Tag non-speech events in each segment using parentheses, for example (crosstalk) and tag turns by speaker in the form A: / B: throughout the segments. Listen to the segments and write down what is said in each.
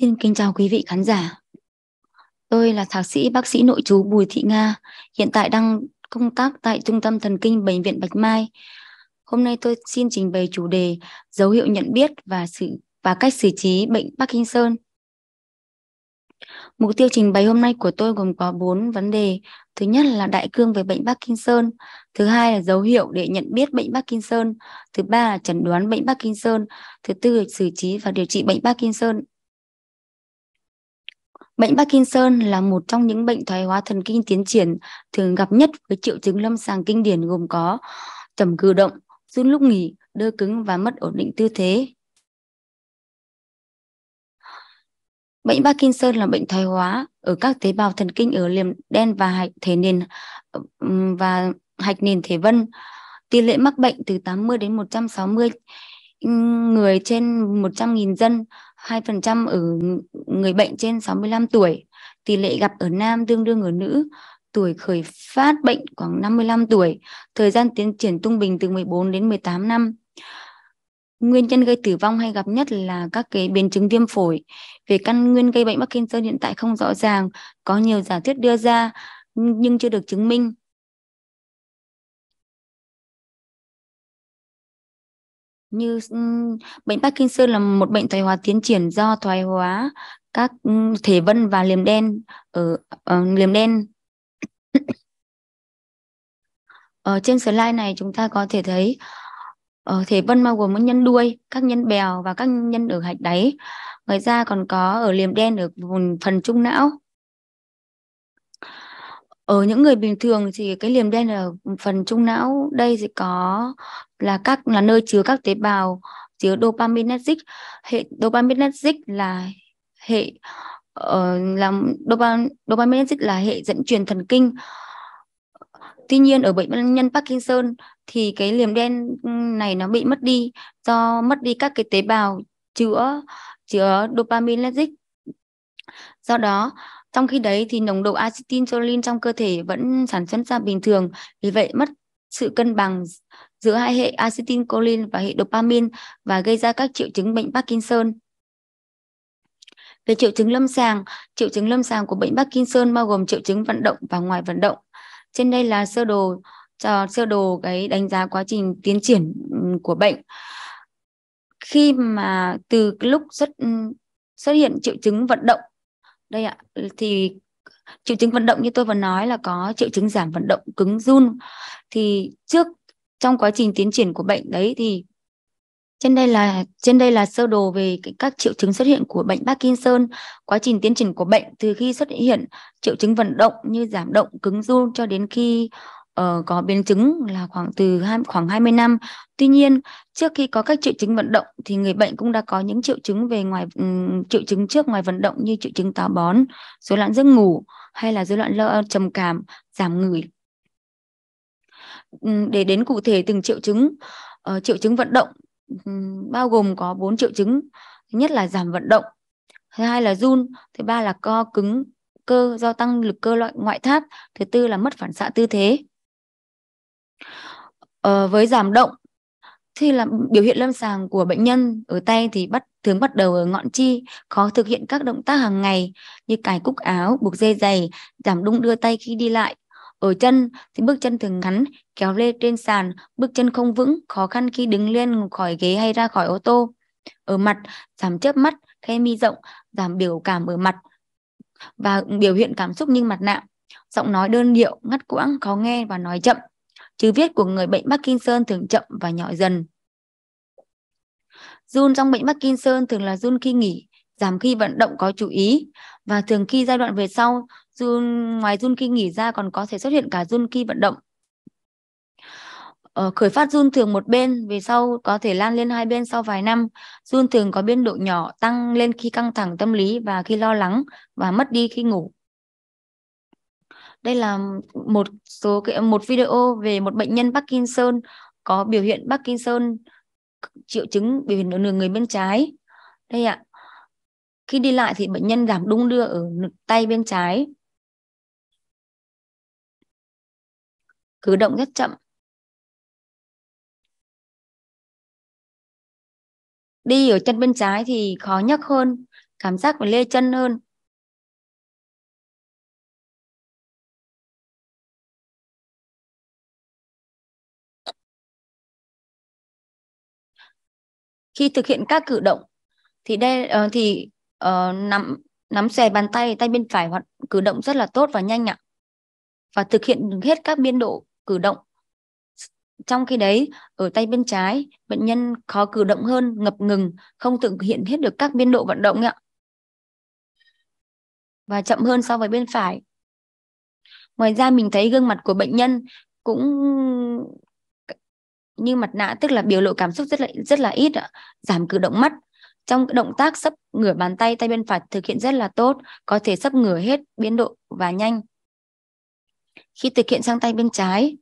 A: Xin kính chào quý vị khán giả. Tôi là thạc sĩ bác sĩ nội chú Bùi
B: Thị Nga, hiện tại đang công tác tại Trung tâm Thần kinh Bệnh viện Bạch Mai. Hôm nay tôi xin trình bày chủ đề dấu hiệu nhận biết và sự và cách xử trí bệnh Parkinson. Mục tiêu trình bày hôm nay của tôi gồm có 4 vấn đề. Thứ nhất là đại cương về bệnh Parkinson, thứ hai là dấu hiệu để nhận biết bệnh Parkinson, thứ ba là chẩn đoán bệnh Parkinson, thứ tư là xử trí và điều trị bệnh Parkinson Bệnh Parkinson là một trong những bệnh thoái hóa thần kinh tiến triển thường gặp nhất với triệu chứng lâm sàng kinh điển gồm có chậm cử động, run lúc nghỉ, đơ cứng và mất ổn định tư thế. Bệnh Parkinson là bệnh thoái hóa ở các tế bào thần kinh ở liềm đen và hạch thể nền và hạch nền thể vân. Tỷ lệ mắc bệnh từ 80 đến 160 người trên 100.000 dân 2% ở người bệnh trên 65 tuổi. Tỷ lệ gặp ở nam tương đương ở nữ. Tuổi khởi phát bệnh khoảng 55 tuổi. Thời gian tiến triển trung bình từ 14 đến 18 năm. Nguyên nhân gây tử vong hay gặp nhất là các cái biến chứng viêm phổi. Về căn nguyên gây bệnh Parkinson hiện tại không rõ ràng, có nhiều giả thuyết đưa ra
A: nhưng chưa được chứng minh. như ừ, bệnh Parkinson là một bệnh thoái hóa tiến triển do
B: thoái hóa các ừ, thể vân và liềm đen ở, ở ờ, liềm đen ở (coughs) ờ, trên slide này chúng ta có thể thấy ở ờ, thể vân bao gồm các nhân đuôi, các nhân bèo và các nhân ở hạch đáy. Ngoài ra còn có ở liềm đen ở vùng phần trung não. Ở những người bình thường thì cái liềm đen ở phần trung não đây thì có là các là nơi chứa các tế bào chứa dopaminergic hệ dopaminergic là hệ uh, là dopam, dopaminergic là hệ dẫn truyền thần kinh tuy nhiên ở bệnh nhân Parkinson thì cái liềm đen này nó bị mất đi do mất đi các cái tế bào chứa chữa dopaminergic do đó trong khi đấy thì nồng độ acetylcholine trong cơ thể vẫn sản xuất ra bình thường vì vậy mất sự cân bằng giữa hai hệ acetylcholine và hệ dopamine và gây ra các triệu chứng bệnh Parkinson. Về triệu chứng lâm sàng, triệu chứng lâm sàng của bệnh Parkinson bao gồm triệu chứng vận động và ngoài vận động. Trên đây là sơ đồ cho sơ đồ cái đánh giá quá trình tiến triển của bệnh. Khi mà từ lúc xuất xuất hiện triệu chứng vận động đây ạ thì triệu chứng vận động như tôi vừa nói là có triệu chứng giảm vận động cứng run thì trước trong quá trình tiến triển của bệnh đấy thì trên đây là trên đây là sơ đồ về các triệu chứng xuất hiện của bệnh Parkinson, quá trình tiến triển của bệnh từ khi xuất hiện triệu chứng vận động như giảm động, cứng run cho đến khi uh, có biến chứng là khoảng từ hai khoảng 20 năm. Tuy nhiên, trước khi có các triệu chứng vận động thì người bệnh cũng đã có những triệu chứng về ngoài um, triệu chứng trước ngoài vận động như triệu chứng táo bón, rối loạn giấc ngủ hay là rối loạn lơ trầm cảm, giảm ngửi, Ừ, để đến cụ thể từng triệu chứng uh, triệu chứng vận động um, bao gồm có bốn triệu chứng thứ nhất là giảm vận động thứ hai là run thứ ba là co cứng cơ do tăng lực cơ loại ngoại tháp thứ tư là mất phản xạ tư thế ờ, với giảm động thì là biểu hiện lâm sàng của bệnh nhân ở tay thì bắt thường bắt đầu ở ngọn chi khó thực hiện các động tác hàng ngày như cài cúc áo buộc dây giày giảm đung đưa tay khi đi lại ở chân thì bước chân thường ngắn, kéo lê trên sàn, bước chân không vững, khó khăn khi đứng lên khỏi ghế hay ra khỏi ô tô. Ở mặt, giảm chớp mắt, khe mi rộng, giảm biểu cảm ở mặt và biểu hiện cảm xúc như mặt nạ. Giọng nói đơn điệu, ngắt quãng, khó nghe và nói chậm. Chữ viết của người bệnh Parkinson thường chậm và nhỏ dần. Run trong bệnh Parkinson thường là run khi nghỉ, giảm khi vận động có chú ý và thường khi giai đoạn về sau Jun ngoài Jun khi nghỉ ra còn có thể xuất hiện cả Jun khi vận động. Ờ, khởi phát run thường một bên về sau có thể lan lên hai bên sau vài năm run thường có biên độ nhỏ tăng lên khi căng thẳng tâm lý và khi lo lắng và mất đi khi ngủ đây là một số một video về một bệnh nhân Parkinson có biểu hiện Parkinson triệu chứng biểu hiện ở nửa người bên trái đây ạ
A: khi đi lại thì bệnh nhân giảm đung đưa ở tay bên trái cử động rất chậm đi ở chân bên trái thì khó nhấc hơn cảm giác phải lê chân hơn khi thực hiện các cử động thì đây ờ, thì
B: uh, nắm nắm xòe bàn tay tay bên phải hoạt cử động rất là tốt và nhanh ạ và thực hiện hết các biên độ cử động trong khi đấy ở tay bên trái bệnh nhân khó cử động hơn ngập ngừng không thực hiện hết được các biên độ vận động ạ và chậm hơn so với bên phải ngoài ra mình thấy gương mặt của bệnh nhân cũng như mặt nạ tức là biểu lộ cảm xúc rất là rất là ít ạ giảm cử động mắt trong động tác sấp ngửa bàn tay tay bên phải thực hiện rất là tốt có thể sấp ngửa hết biên độ và nhanh khi thực hiện sang tay bên trái.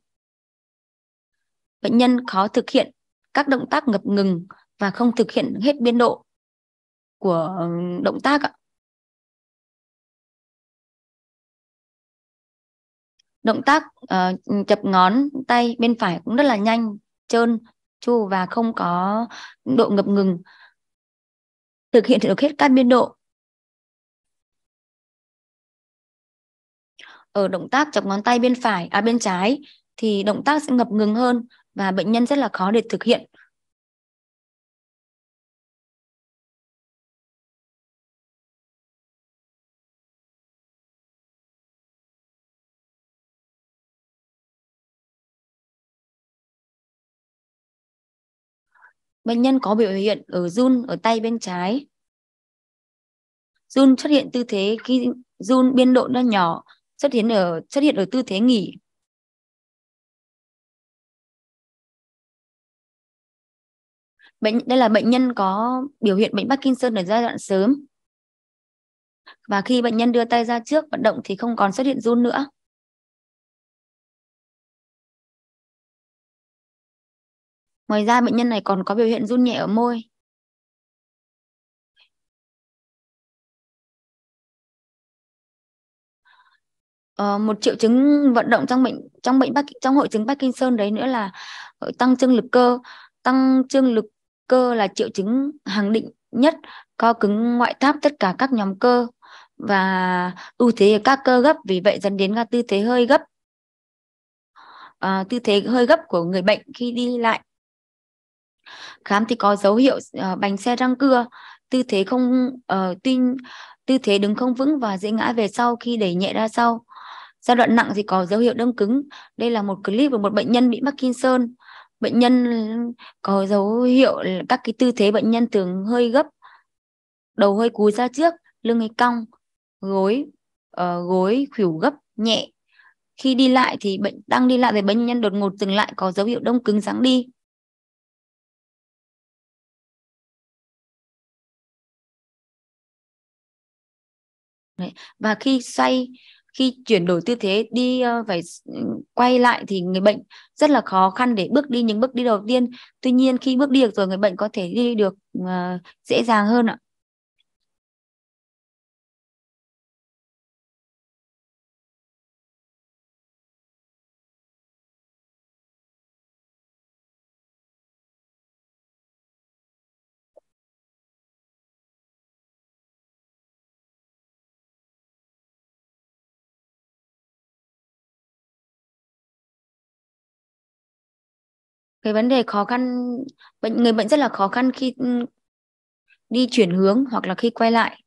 B: Bệnh nhân khó thực hiện
A: các động tác ngập ngừng và không thực hiện hết biên độ của động tác ạ. Động tác uh, chập ngón tay bên phải cũng rất là nhanh, trơn, chu và không có độ ngập ngừng. Thực hiện được hết các biên độ ở ờ, động tác chọc ngón tay bên phải à bên trái thì động tác sẽ ngập ngừng hơn và bệnh nhân rất là khó để thực hiện Bệnh nhân có biểu hiện ở run ở tay bên trái. Run xuất hiện tư thế khi run biên độ nó nhỏ xuất hiện ở xuất hiện ở tư thế nghỉ bệnh đây là bệnh nhân có biểu hiện bệnh Parkinson ở giai đoạn sớm và khi bệnh nhân đưa tay ra trước vận động thì không còn xuất hiện run nữa ngoài ra bệnh nhân này còn có biểu hiện run nhẹ ở môi uh, một triệu chứng vận động trong bệnh trong bệnh trong hội chứng Parkinson đấy nữa là ờ, tăng trương lực cơ
B: tăng trương lực cơ là triệu chứng hàng định nhất co cứng ngoại tháp tất cả các nhóm cơ và ưu thế các cơ gấp vì vậy dẫn đến các tư thế hơi gấp à, tư thế hơi gấp của người bệnh khi đi lại khám thì có dấu hiệu uh, bánh xe răng cưa tư thế không uh, tuy tư thế đứng không vững và dễ ngã về sau khi đẩy nhẹ ra sau giai đoạn nặng thì có dấu hiệu đông cứng đây là một clip của một bệnh nhân bị Parkinson bệnh nhân có dấu hiệu các cái tư thế bệnh nhân thường hơi gấp đầu hơi cúi ra trước lưng hơi cong gối uh, gối khuỷu gấp nhẹ
A: khi đi lại thì bệnh đang đi lại thì bệnh nhân đột ngột dừng lại có dấu hiệu đông cứng dáng đi Đấy. và khi xoay khi chuyển đổi tư thế đi
B: ờ, phải ừ, quay lại thì người bệnh rất là khó khăn để bước đi những bước đi đầu tiên
A: tuy nhiên khi bước đi được rồi người bệnh có thể đi được ờ, dễ dàng hơn ạ cái vấn đề khó khăn bệnh người bệnh rất là khó khăn khi ừ, đi chuyển hướng hoặc là khi quay lại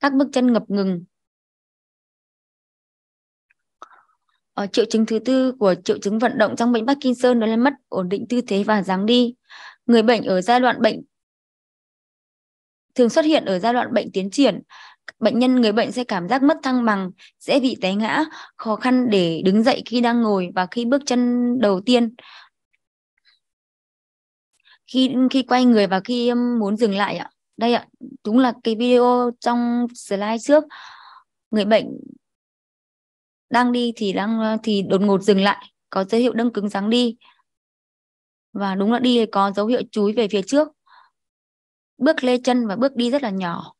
A: các bước chân ngập ngừng
B: Ở ờ, triệu chứng thứ tư của triệu chứng vận động trong bệnh Parkinson đó là mất ổn định tư thế và dáng đi. Người bệnh ở giai đoạn bệnh thường xuất hiện ở giai đoạn bệnh tiến triển. Bệnh nhân người bệnh sẽ cảm giác mất thăng bằng, sẽ bị té ngã, khó khăn để đứng dậy khi đang ngồi và khi bước chân đầu tiên khi khi quay người và khi muốn dừng lại ạ đây ạ đúng là cái video trong slide trước người bệnh đang đi thì đang thì đột ngột dừng lại có dấu hiệu đâm cứng rắn đi và đúng là đi có
A: dấu hiệu chúi về phía trước bước lê chân và bước đi rất là nhỏ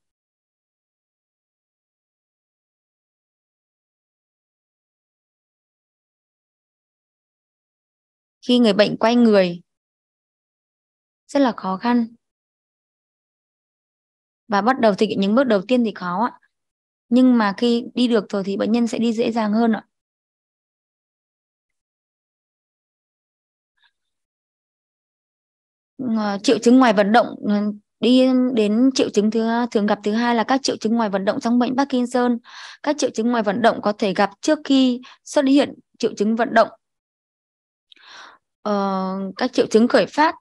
A: khi người bệnh quay người rất là khó khăn và bắt đầu thực hiện những bước đầu tiên thì khó ạ nhưng mà khi đi được rồi thì bệnh nhân sẽ đi dễ dàng hơn ạ ờ, triệu chứng ngoài vận động ờ, đi đến triệu chứng thứ thường gặp thứ hai là các
B: triệu chứng ngoài vận động trong bệnh Parkinson. Các triệu chứng ngoài vận động có thể gặp trước khi xuất hiện triệu chứng vận động. Ờ, các triệu chứng khởi phát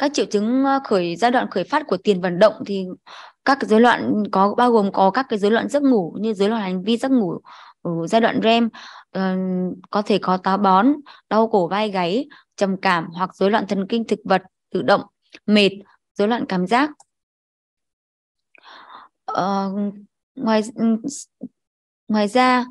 B: các triệu chứng khởi giai đoạn khởi phát của tiền vận động thì các cái rối loạn có bao gồm có các cái rối loạn giấc ngủ như rối loạn hành vi giấc ngủ ở giai đoạn REM uh, có thể có táo bón, đau cổ vai gáy, trầm cảm hoặc rối loạn thần kinh thực vật tự động, mệt, rối loạn cảm giác. Uh, ngoài ngoài ra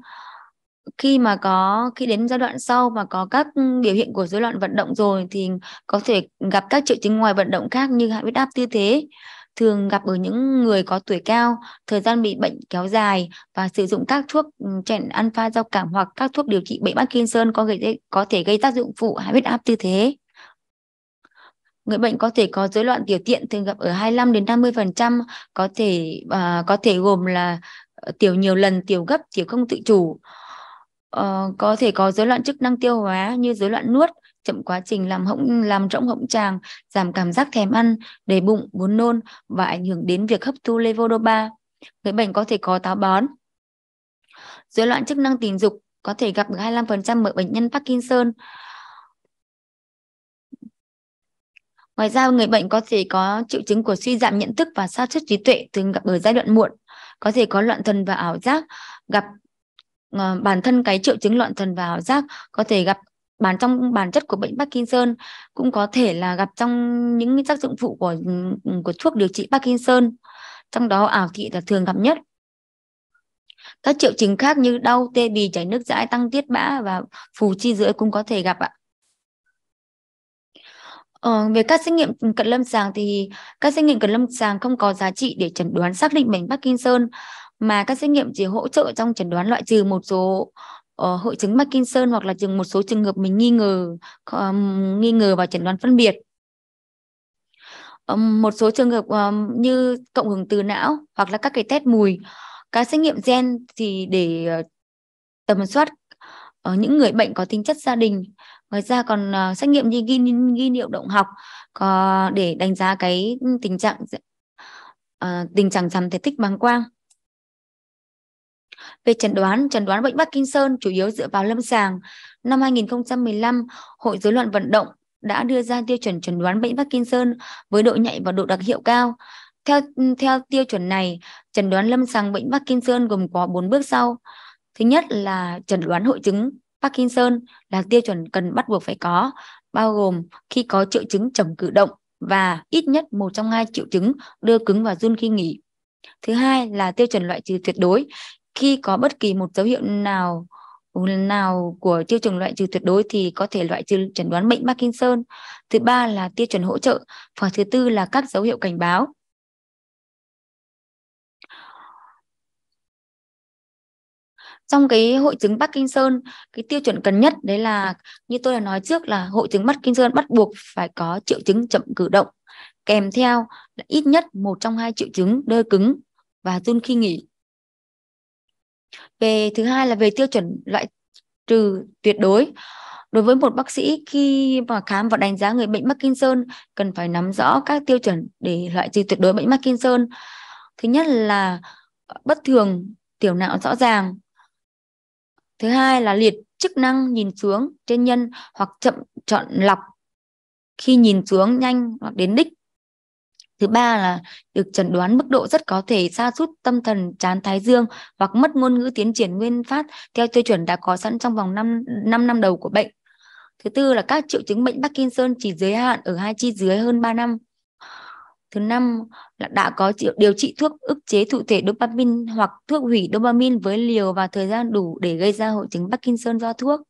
B: khi mà có khi đến giai đoạn sau mà có các ừ, biểu hiện của rối loạn vận động rồi thì có thể gặp các triệu chứng ngoài vận động khác như hạ huyết áp tư thế thường gặp ở những người có tuổi cao, thời gian bị bệnh kéo dài và sử dụng các thuốc ừ, chặn alpha giao cảm hoặc các thuốc điều trị bệnh Parkinson có gây có thể gây tác dụng phụ hạ huyết áp tư thế. Người bệnh có thể có rối loạn tiểu tiện thường gặp ở 25 đến 50%, có thể uh, có thể gồm là ờ, tiểu nhiều lần, tiểu gấp, tiểu không tự chủ. Ờ, có thể có rối loạn chức năng tiêu hóa như rối loạn nuốt, chậm quá trình làm hỗn làm rỗng hỗn tràng, giảm cảm giác thèm ăn, đầy bụng, buồn nôn và ảnh hưởng đến việc hấp thu levodopa. Người bệnh có thể có táo bón. Rối loạn chức năng tình dục có thể gặp được 25% ở bệnh nhân Parkinson. Ngoài ra, người bệnh có thể có triệu chứng của suy giảm nhận thức và sa sút trí tuệ thường gặp ở giai đoạn muộn, có thể có loạn thần và ảo giác, gặp Ờ, bản thân cái triệu chứng loạn thần và ảo giác có thể gặp bản trong bản chất của bệnh Parkinson cũng có thể là gặp trong những tác dụng phụ của ừ, của thuốc điều trị Parkinson trong đó ảo thị là thường gặp nhất các triệu chứng khác như đau tê bì chảy nước dãi tăng tiết bã và phù chi dưới cũng có thể gặp ạ Ờ, về các xét nghiệm cận lâm sàng thì các xét nghiệm cận lâm sàng không có giá trị để chẩn đoán xác định bệnh Parkinson mà các xét nghiệm chỉ hỗ trợ trong chẩn đoán loại trừ một số uh, hội chứng Parkinson hoặc là chừng một số trường hợp mình nghi ngờ um, nghi ngờ và chẩn đoán phân biệt um, một số trường hợp um, như cộng hưởng từ não hoặc là các cái test mùi các xét nghiệm gen thì để uh, tầm soát ở ờ, những người bệnh có tính chất gia đình ngoài ra còn uh, xét nghiệm như ghi, ghi niệu động học có để đánh giá cái tình trạng uh, tình trạng giảm thể tích bằng quang về chẩn đoán, chẩn đoán bệnh Parkinson chủ yếu dựa vào lâm sàng. Năm 2015, Hội Dối loạn vận động đã đưa ra tiêu chuẩn chẩn đoán bệnh Parkinson với độ nhạy và độ đặc hiệu cao. Theo theo tiêu chuẩn này, chẩn đoán lâm sàng bệnh Parkinson gồm có 4 bước sau. Thứ nhất là chẩn đoán hội chứng Parkinson là tiêu chuẩn cần bắt buộc phải có, bao gồm khi có triệu chứng chậm cử động và ít nhất một trong hai triệu chứng đưa cứng và run khi nghỉ. Thứ hai là tiêu chuẩn loại trừ tuyệt đối, khi có bất kỳ một dấu hiệu nào nào của tiêu chuẩn loại trừ tuyệt đối thì có thể loại trừ chẩn đoán bệnh Parkinson. Thứ ba là
A: tiêu chuẩn hỗ trợ và thứ tư là các dấu hiệu cảnh báo. Trong cái hội chứng Parkinson,
B: cái tiêu chuẩn cần nhất đấy là như tôi đã nói trước là hội chứng Parkinson bắt buộc phải có triệu chứng chậm cử động kèm theo là ít nhất một trong hai triệu chứng đơ cứng và run khi nghỉ về thứ hai là về tiêu chuẩn loại trừ tuyệt đối đối với một bác sĩ khi mà khám và đánh giá người bệnh Parkinson cần phải nắm rõ các tiêu chuẩn để loại trừ tuyệt đối bệnh Parkinson thứ nhất là bất thường tiểu não rõ ràng thứ hai là liệt chức năng nhìn xuống trên nhân hoặc chậm chọn lọc khi nhìn xuống nhanh hoặc đến đích Thứ ba là được chẩn đoán mức độ rất có thể sa sút tâm thần chán thái dương hoặc mất ngôn ngữ tiến triển nguyên phát theo tiêu chuẩn đã có sẵn trong vòng 5, 5 năm đầu của bệnh. Thứ tư là các triệu chứng bệnh Parkinson chỉ giới hạn ở hai chi dưới hơn 3 năm. Thứ năm là đã có điều trị thuốc ức chế thụ thể dopamine hoặc thuốc hủy dopamine với liều và thời gian đủ để gây ra hội chứng Parkinson do thuốc.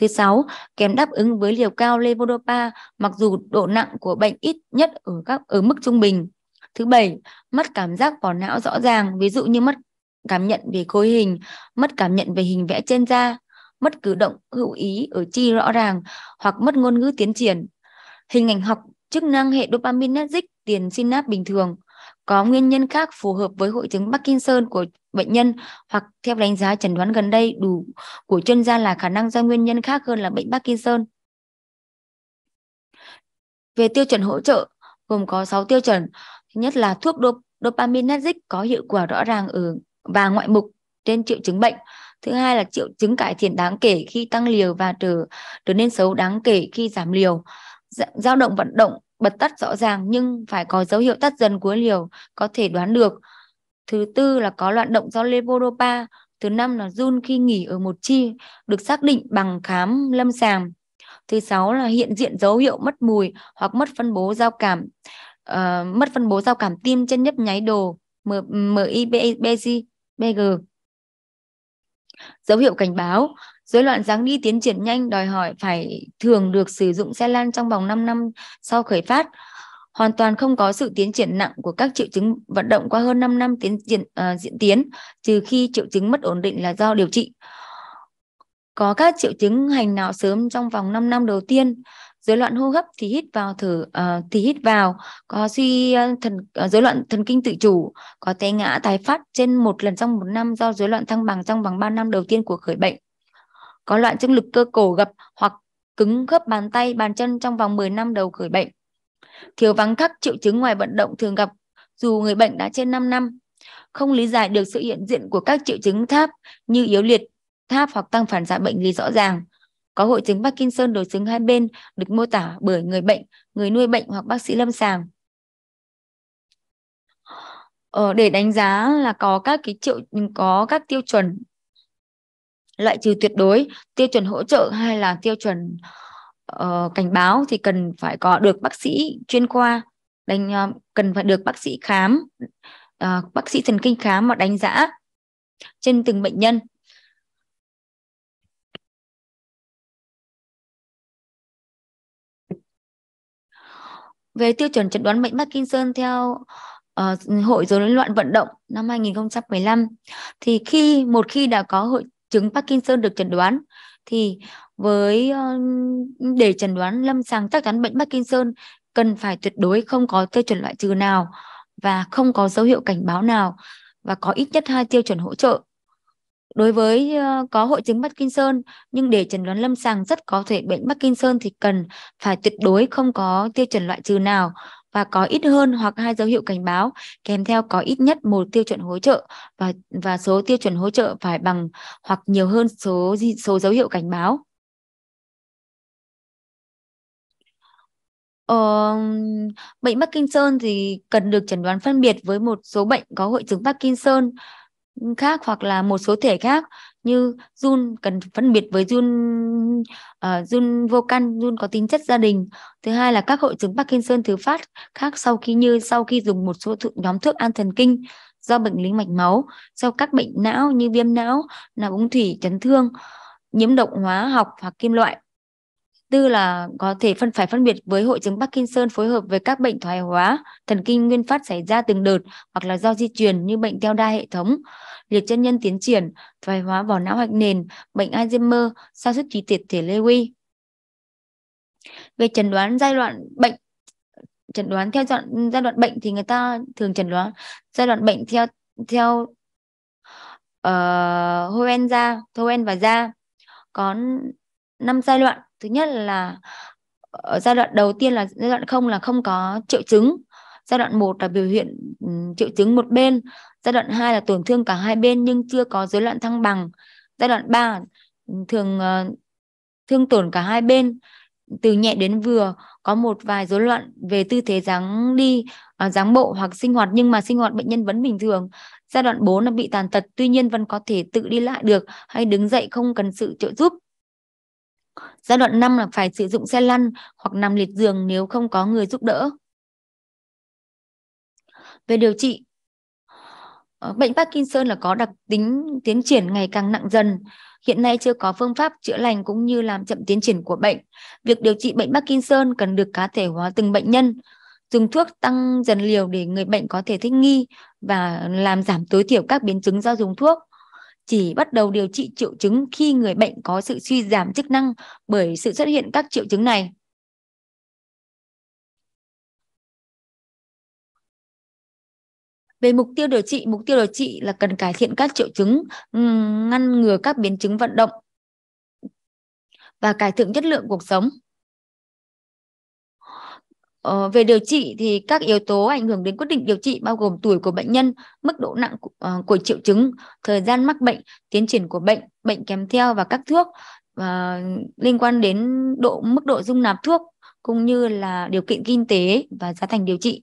B: Thứ sáu, kém đáp ứng với liều cao levodopa mặc dù độ nặng của bệnh ít nhất ở các ở mức trung bình. Thứ bảy, mất cảm giác vỏ não rõ ràng, ví dụ như mất cảm nhận về khối hình, mất cảm nhận về hình vẽ trên da, mất cử động hữu ý ở chi rõ ràng hoặc mất ngôn ngữ tiến triển. Hình ảnh học chức năng hệ dopaminergic tiền synap bình thường, có nguyên nhân khác phù hợp với hội chứng Parkinson của bệnh nhân hoặc theo đánh giá chẩn đoán gần đây đủ của chuyên gia là khả năng do nguyên nhân khác hơn là bệnh Parkinson. Về tiêu chuẩn hỗ trợ gồm có 6 tiêu chuẩn. Thứ nhất là thuốc dop dopaminergic có hiệu quả rõ ràng ở và ngoại mục trên triệu chứng bệnh. Thứ hai là triệu chứng cải thiện đáng kể khi tăng liều và trở trở nên xấu đáng kể khi giảm liều. Dao dạ- động vận động bật tắt rõ ràng nhưng phải có dấu hiệu tắt dần cuối liều có thể đoán được. Thứ tư là có loạn động do levodopa. Thứ năm là run khi nghỉ ở một chi được xác định bằng khám lâm sàng. Thứ sáu là hiện diện dấu hiệu mất mùi hoặc mất phân bố giao cảm, uh, mất phân bố giao cảm tim chân nhấp nháy đồ MIBG. Dấu hiệu cảnh báo Rối loạn dáng đi tiến triển nhanh đòi hỏi phải thường được sử dụng xe lan trong vòng 5 năm sau khởi phát. Hoàn toàn không có sự tiến triển nặng của các triệu chứng vận động qua hơn 5 năm tiến triển uh, diễn tiến, trừ khi triệu chứng mất ổn định là do điều trị. Có các triệu chứng hành nào sớm trong vòng 5 năm đầu tiên, rối loạn hô hấp thì hít vào thở uh, thì hít vào có suy ờ, thần rối uh, loạn thần kinh tự chủ có té ngã tái phát trên một lần trong một năm do rối loạn thăng bằng trong vòng 3 năm đầu tiên của khởi bệnh có loạn chứng lực cơ cổ gập hoặc cứng khớp bàn tay, bàn chân trong vòng 10 năm đầu khởi bệnh. Thiếu vắng các triệu chứng ngoài vận động thường gặp dù người bệnh đã trên 5 năm. Không lý giải được sự hiện diện của các triệu chứng tháp như yếu liệt, tháp hoặc tăng phản xạ bệnh lý rõ ràng. Có hội chứng Parkinson đối xứng hai bên được mô tả bởi người bệnh, người nuôi bệnh hoặc bác sĩ lâm sàng. Ờ, để đánh giá là có các cái triệu có các tiêu chuẩn loại trừ tuyệt đối tiêu chuẩn hỗ trợ hay là tiêu chuẩn uh, cảnh báo thì cần phải có được bác sĩ chuyên khoa đánh uh, cần phải được bác sĩ khám uh,
A: bác sĩ thần kinh khám và đánh giá trên từng bệnh nhân về tiêu chuẩn chẩn đoán bệnh Parkinson theo uh, Hội rối loạn vận
B: động năm 2015 thì khi một khi đã có hội chứng Parkinson được chẩn đoán thì với ờ, để chẩn đoán lâm sàng chắc chắn bệnh Parkinson cần phải tuyệt đối không có tiêu chuẩn loại trừ nào và không có dấu hiệu cảnh báo nào và có ít nhất hai tiêu chuẩn hỗ trợ. Đối với ờ, có hội chứng Parkinson nhưng để chẩn đoán lâm sàng rất có thể bệnh Parkinson thì cần phải tuyệt đối không có tiêu chuẩn loại trừ nào và có ít hơn hoặc hai dấu hiệu cảnh báo kèm theo có ít nhất một tiêu chuẩn hỗ trợ và và số tiêu chuẩn hỗ trợ phải bằng hoặc nhiều hơn số số dấu hiệu cảnh báo. Ờ, bệnh Parkinson thì cần được chẩn đoán phân biệt với một số bệnh có hội chứng Parkinson khác hoặc là một số thể khác như run cần phân biệt với run ờ, uh, vô căn, run có tính chất gia đình. Thứ hai là các hội chứng Parkinson thứ phát khác sau khi như sau khi dùng một số thượng nhóm thuốc an thần kinh do bệnh lý mạch máu, do các bệnh não như viêm não, là ung thủy, chấn thương, nhiễm độc hóa học hoặc kim loại. Tư là có thể phân phải phân biệt với hội chứng Parkinson phối hợp với các bệnh thoái hóa, thần kinh nguyên phát xảy ra từng đợt hoặc là do di truyền như bệnh teo đa hệ thống, liệt chân nhân tiến triển, thoái hóa vỏ não hạch nền, bệnh Alzheimer, sa sút trí tiệt thể Lewy. Về chẩn đoán giai đoạn bệnh chẩn đoán theo giai đoạn, giai đoạn bệnh thì người ta thường chẩn đoán giai đoạn bệnh theo theo uh, ờ, Hoen da, Hoen và da có năm giai đoạn thứ nhất là ở ờ, giai đoạn đầu tiên là giai đoạn không là không có triệu chứng giai đoạn 1 là biểu hiện ừ, triệu chứng một bên giai đoạn 2 là tổn thương cả hai bên nhưng chưa có rối loạn thăng bằng giai đoạn 3 ừ, thường ờ, thương tổn cả hai bên từ nhẹ đến vừa có một vài rối loạn về tư thế dáng đi ờ, dáng bộ hoặc sinh hoạt nhưng mà sinh hoạt bệnh nhân vẫn bình thường giai đoạn 4 là bị tàn tật tuy nhiên vẫn có thể tự đi lại được hay đứng dậy không cần sự trợ giúp Giai đoạn 5 là phải sử dụng xe lăn hoặc nằm liệt giường nếu không có người giúp đỡ. Về điều trị, ờ, bệnh Parkinson là có đặc tính tiến triển ngày càng nặng dần. Hiện nay chưa có phương pháp chữa lành cũng như làm chậm tiến triển của bệnh. Việc điều trị bệnh Parkinson cần được cá thể hóa từng bệnh nhân, dùng thuốc tăng dần liều để người bệnh có thể thích nghi và làm giảm tối thiểu các biến chứng do dùng thuốc chỉ bắt đầu điều trị triệu chứng khi người bệnh
A: có sự suy giảm chức năng bởi sự xuất hiện các triệu chứng này. Về mục tiêu điều trị, mục tiêu điều trị là cần cải thiện các triệu chứng, ừ, ngăn ngừa các biến chứng vận động
B: và cải thiện chất lượng cuộc sống. Ờ, về điều trị thì các yếu tố ảnh hưởng đến quyết định điều trị bao gồm tuổi của bệnh nhân, mức độ nặng của, uh, của triệu chứng, thời gian mắc bệnh, tiến triển của bệnh, bệnh kèm theo và các thuốc và ờ, liên quan đến độ mức độ dung nạp thuốc cũng như là điều kiện kinh tế và giá thành điều trị.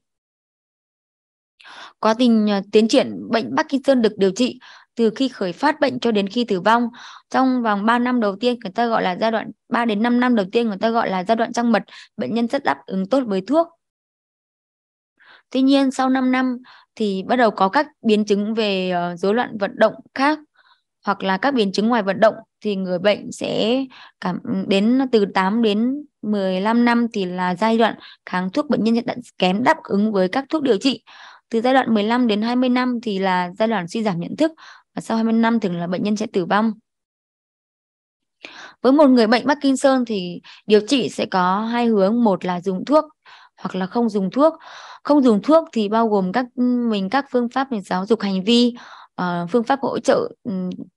B: Quá trình ờ, tiến triển bệnh Parkinson được điều trị từ khi khởi phát bệnh cho đến khi tử vong. Trong vòng 3 năm đầu tiên người ta gọi là giai đoạn 3 đến 5 năm đầu tiên người ta gọi là giai đoạn trăng mật, bệnh nhân rất đáp ứng tốt với thuốc. Tuy nhiên sau 5 năm thì bắt đầu có các biến chứng về ờ, rối uh, loạn vận động khác hoặc là các biến chứng ngoài vận động thì người bệnh sẽ cảm ừ, đến từ 8 đến 15 năm thì là giai đoạn kháng thuốc bệnh nhân hiện tại kém đáp ứng với các thuốc điều trị. Từ giai đoạn 15 đến 20 năm thì là giai đoạn suy giảm nhận thức, và sau 20 năm thường là bệnh nhân sẽ tử vong. Với một người bệnh Parkinson thì điều trị sẽ có hai hướng, một là dùng thuốc hoặc là không dùng thuốc. Không dùng thuốc thì bao gồm các mình các phương pháp về giáo dục hành vi, uh, phương pháp hỗ trợ ừ,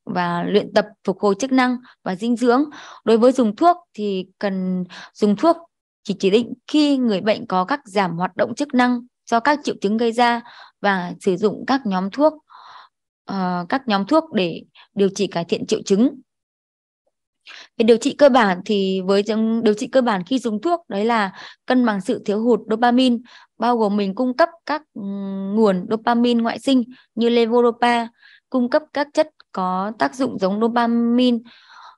B: và luyện tập phục hồi chức năng và dinh dưỡng. Đối với dùng thuốc thì cần dùng thuốc chỉ chỉ định khi người bệnh có các giảm hoạt động chức năng do các triệu chứng gây ra và sử dụng các nhóm thuốc uh, các nhóm thuốc để điều trị cải thiện triệu chứng về điều trị cơ bản thì với điều trị cơ bản khi dùng thuốc đấy là cân bằng sự thiếu hụt dopamine bao gồm mình cung cấp các ừ, nguồn dopamine ngoại sinh như levodopa, cung cấp các chất có tác dụng giống dopamine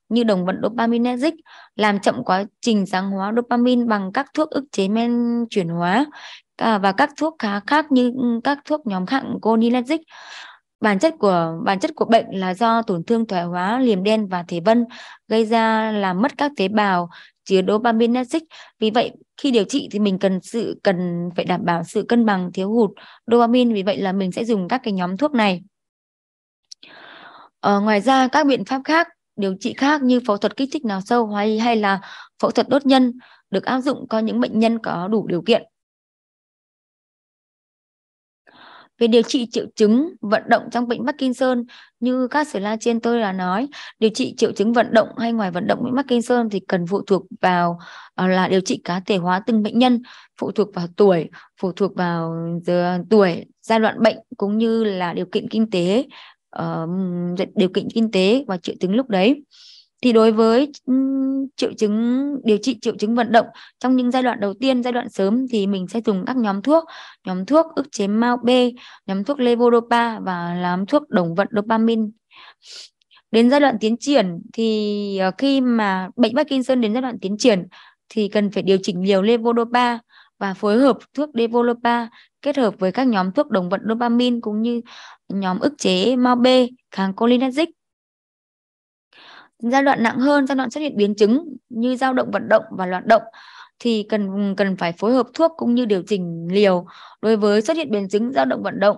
B: như đồng vật dopaminergic làm chậm quá trình sáng hóa dopamine bằng các thuốc ức chế men chuyển hóa à, và các thuốc khá khác như ừ, các thuốc nhóm khác colinergic Bản chất của bản chất của bệnh là do tổn thương thoái hóa liềm đen và thể vân gây ra làm mất các tế bào chứa dopamine acid Vì vậy khi điều trị thì mình cần sự cần phải đảm bảo sự cân bằng thiếu hụt dopamine. Vì vậy là mình sẽ dùng các cái nhóm thuốc này. Ờ, ngoài ra các biện pháp khác điều trị khác như phẫu thuật kích thích nào sâu hay hay là phẫu thuật đốt nhân được áp dụng cho những bệnh nhân có đủ điều kiện. Về điều trị triệu chứng vận động trong bệnh Parkinson như các sử la trên tôi đã nói, điều trị triệu chứng vận động hay ngoài vận động bệnh Parkinson thì cần phụ thuộc vào ờ, là điều trị cá thể hóa từng bệnh nhân, phụ thuộc vào tuổi, phụ thuộc vào tuổi, giai đoạn bệnh cũng như là điều kiện kinh tế, ờ, điều kiện kinh tế và triệu chứng lúc đấy thì đối với triệu chứng điều trị triệu chứng vận động trong những giai đoạn đầu tiên giai đoạn sớm thì mình sẽ dùng các nhóm thuốc nhóm thuốc ức chế mao b nhóm thuốc levodopa và làm thuốc đồng vận dopamine đến giai đoạn tiến triển thì ờ, khi mà bệnh Parkinson đến giai đoạn tiến triển thì cần phải điều chỉnh liều levodopa và phối hợp thuốc levodopa kết hợp với các nhóm thuốc đồng vận dopamine cũng như nhóm ức chế MAO-B, kháng cholinergic giai đoạn nặng hơn giai đoạn xuất hiện biến chứng như dao động vận động và loạn động thì cần cần phải phối hợp thuốc cũng như điều chỉnh liều đối với xuất hiện biến chứng dao động vận động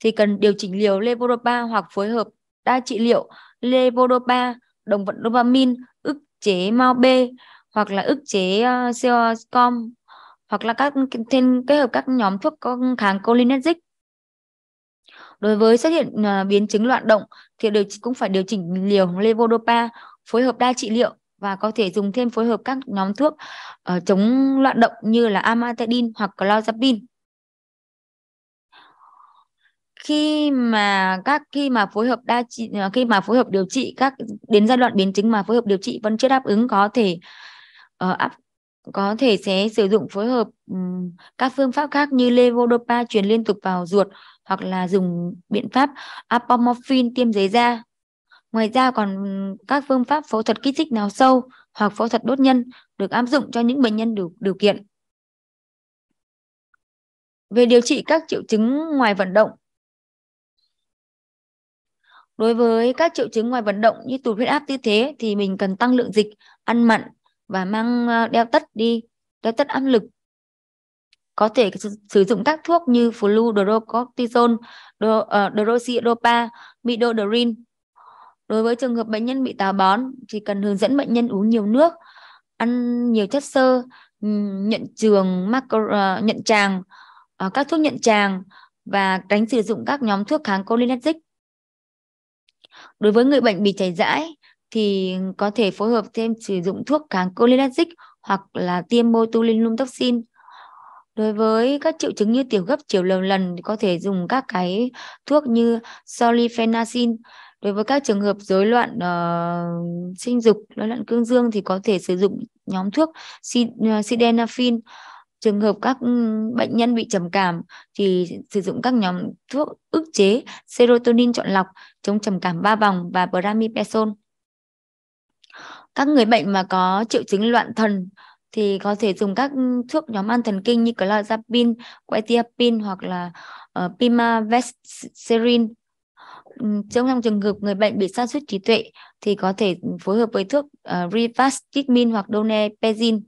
B: thì cần điều chỉnh liều levodopa hoặc phối hợp đa trị liệu levodopa đồng vận dopamin ức chế mau b hoặc là ức chế uh, ờ, com hoặc là các thêm kết hợp các nhóm thuốc kháng cholinergic Đối với xuất hiện uh, biến chứng loạn động thì điều cũng phải điều chỉnh liều levodopa phối hợp đa trị liệu và có thể dùng thêm phối hợp các nhóm thuốc uh, chống loạn động như là amantadine hoặc clozapine khi mà các khi mà phối hợp đa trị à, khi mà phối hợp điều trị các đến giai đoạn biến chứng mà phối hợp điều trị vẫn chưa đáp ứng có thể uh, áp có thể sẽ sử dụng phối hợp um, các phương pháp khác như levodopa truyền liên tục vào ruột hoặc là dùng biện pháp apomorphine tiêm dưới da. Ngoài ra còn các phương pháp phẫu thuật kích thích nào sâu hoặc phẫu thuật đốt nhân được áp dụng cho những bệnh nhân đủ điều kiện.
A: Về điều trị các triệu chứng ngoài vận động. Đối với các triệu chứng ngoài vận động như tụt huyết áp tư thế thì mình
B: cần tăng lượng dịch, ăn mặn, và mang ờ, đeo tất đi đeo tất áp lực có thể sử dụng các thuốc như fludrocortisone, ờ, droxidopa, midodrine. Đối với trường hợp bệnh nhân bị táo bón, chỉ cần hướng dẫn bệnh nhân uống nhiều nước, ăn nhiều chất xơ, nhận trường, macro, ờ, nhận tràng, các thuốc nhận tràng và tránh sử dụng các nhóm thuốc kháng cholinergic. Đối với người bệnh bị chảy rãi, thì có thể phối hợp thêm sử dụng thuốc kháng cholinergic hoặc là tiêm botulinum toxin. Đối với các triệu chứng như tiểu gấp chiều lần lần thì có thể dùng các cái thuốc như solifenacin. Đối với các trường hợp rối loạn uh, sinh dục, rối loạn cương dương thì có thể sử dụng nhóm thuốc ờ, sildenafil. Trường hợp các ừ, bệnh nhân bị trầm cảm thì sử dụng các nhóm thuốc ức chế serotonin chọn lọc chống trầm cảm ba vòng và bramipezone. Các người bệnh mà có triệu chứng loạn thần thì có thể dùng các thuốc nhóm an thần kinh như clozapine, quetiapine hoặc là uh, ờ, pimavanserin. Ừ, trong trong trường hợp người bệnh bị sa sút trí tuệ thì có thể phối hợp với thuốc uh, rivastigmine hoặc donepezin.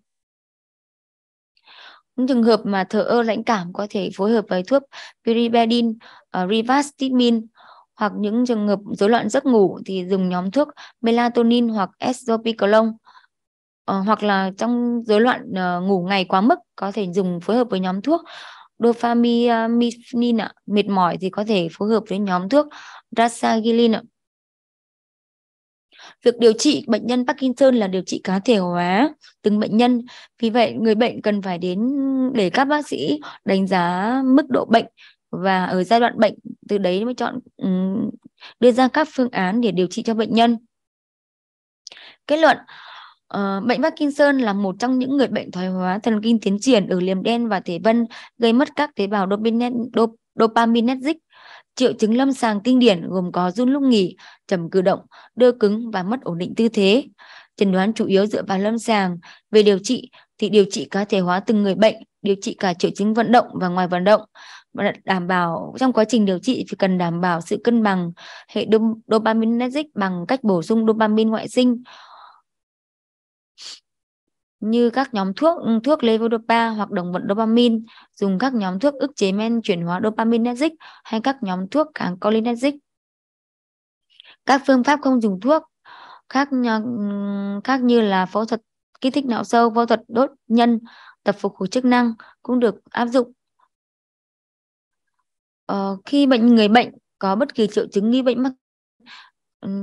B: Những trường hợp mà thờ ơ lãnh cảm có thể phối hợp với thuốc piribidin, uh, ờ, rivastigmine hoặc những trường hợp rối loạn giấc ngủ thì dùng nhóm thuốc melatonin hoặc escopolamine ờ, hoặc là trong rối loạn uh, ngủ ngày quá mức có thể dùng phối hợp với nhóm thuốc dopamine mệt mỏi thì có thể phối hợp với nhóm thuốc rasagilin Việc điều trị bệnh nhân Parkinson là điều trị cá thể hóa từng bệnh nhân. Vì vậy, người bệnh cần phải đến để các bác sĩ đánh giá mức độ bệnh và ở giai đoạn bệnh từ đấy mới chọn đưa ra các phương án để điều trị cho bệnh nhân. Kết luận Uh, bệnh Parkinson là một trong những người bệnh thoái hóa thần kinh tiến triển ở liềm đen và thể vân gây mất các tế bào dop Dopaminergic triệu chứng lâm sàng kinh điển gồm có run lúc nghỉ, trầm cử động, đưa cứng và mất ổn định tư thế. Chẩn đoán chủ yếu dựa vào lâm sàng. Về điều trị thì điều trị cá thể hóa từng người bệnh, điều trị cả triệu chứng vận động và ngoài vận động đảm bảo trong quá trình điều trị thì cần đảm bảo sự cân bằng hệ dopaminergic bằng cách bổ sung dopamine ngoại sinh như các nhóm thuốc thuốc levodopa hoặc đồng vận dopamine dùng các nhóm thuốc ức chế men chuyển hóa dopaminergic hay các nhóm thuốc kháng cholinergic các phương pháp không dùng thuốc khác khác như là phẫu thuật kích thích não sâu phẫu thuật đốt nhân tập phục hồi chức năng cũng được áp dụng Ờ, khi bệnh người bệnh có bất kỳ triệu chứng nghi bệnh mắc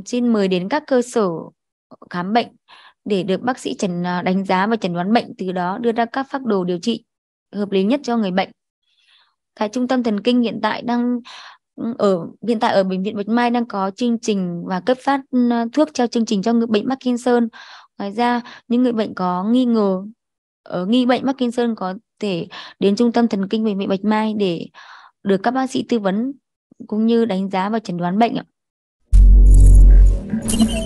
B: xin mời đến các cơ sở khám bệnh để được bác sĩ chẩn à, đánh giá và chẩn đoán bệnh từ đó đưa ra các phác đồ điều trị hợp lý nhất cho người bệnh. Tại trung tâm thần kinh hiện tại đang ở hiện tại ở bệnh viện Bạch Mai đang có chương trình và cấp phát à, thuốc theo chương trình cho người bệnh Parkinson. Ngoài ra, những người bệnh có nghi ngờ ở nghi bệnh Parkinson có thể đến trung tâm thần kinh bệnh viện Bạch Mai để được các bác sĩ tư vấn cũng như đánh giá và chẩn đoán bệnh ạ.